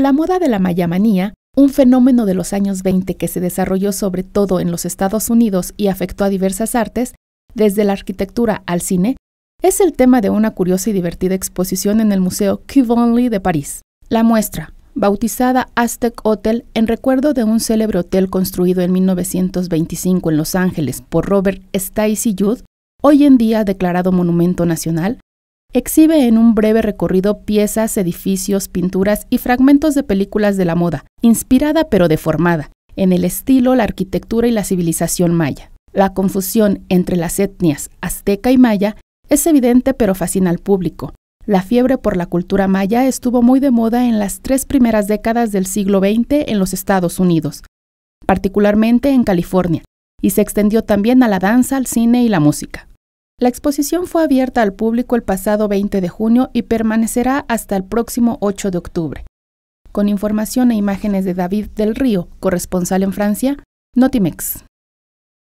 La moda de la mayamanía, un fenómeno de los años 20 que se desarrolló sobre todo en los Estados Unidos y afectó a diversas artes, desde la arquitectura al cine, es el tema de una curiosa y divertida exposición en el Museo Cuvonly de París. La muestra, bautizada Aztec Hotel en recuerdo de un célebre hotel construido en 1925 en Los Ángeles por Robert Stacy Judd, hoy en día declarado Monumento Nacional, Exhibe en un breve recorrido piezas, edificios, pinturas y fragmentos de películas de la moda, inspirada pero deformada, en el estilo, la arquitectura y la civilización maya. La confusión entre las etnias azteca y maya es evidente pero fascina al público. La fiebre por la cultura maya estuvo muy de moda en las tres primeras décadas del siglo XX en los Estados Unidos, particularmente en California, y se extendió también a la danza, al cine y la música. La exposición fue abierta al público el pasado 20 de junio y permanecerá hasta el próximo 8 de octubre. Con información e imágenes de David del Río, corresponsal en Francia, Notimex.